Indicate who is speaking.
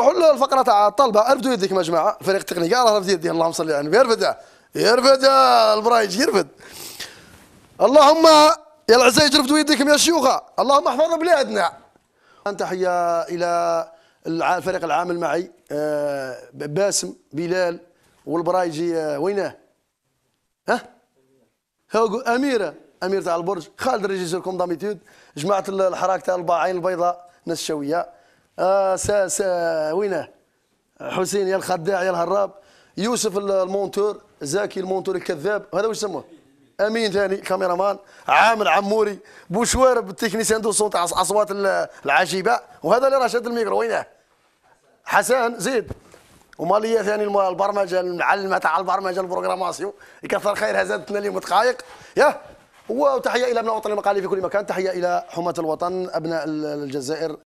Speaker 1: نروحوا للفقره تاع الطلبه ارفدوا يديكم يا جماعه فريق تقني قال رفد يدي اللهم صل على النبي ارفد ارفد البرايج يرفد اللهم يا العزيز ارفدوا يديكم يا شيوخه اللهم احفظ بلادنا تحيه الى الفريق العامل معي آه، باسم بلال والبرايجي آه، ويناه ها اميره امير تاع البرج خالد الريجيسور كوم داميتود جماعه الحراك تاع الباعين البيضاء ناس شوية آه سا سا وينه حسين يا الخداع يا الهراب يوسف المونتور زاكي المونتور الكذاب هذا واش يسموه امين ثاني كاميرامان عامر عموري بوشوارب التكنيسيان دو صوت اصوات العجيبه وهذا اللي راه شاد الميكرو وينه حسن زيد وماليه ثاني البرمجه المعلمه تاع البرمجه البروغراماسيون يكثر خيرها زادتنا اليوم دقائق ياه وتحيه الى ابناء الوطن المقالي في كل مكان تحيه الى حماه الوطن ابناء الجزائر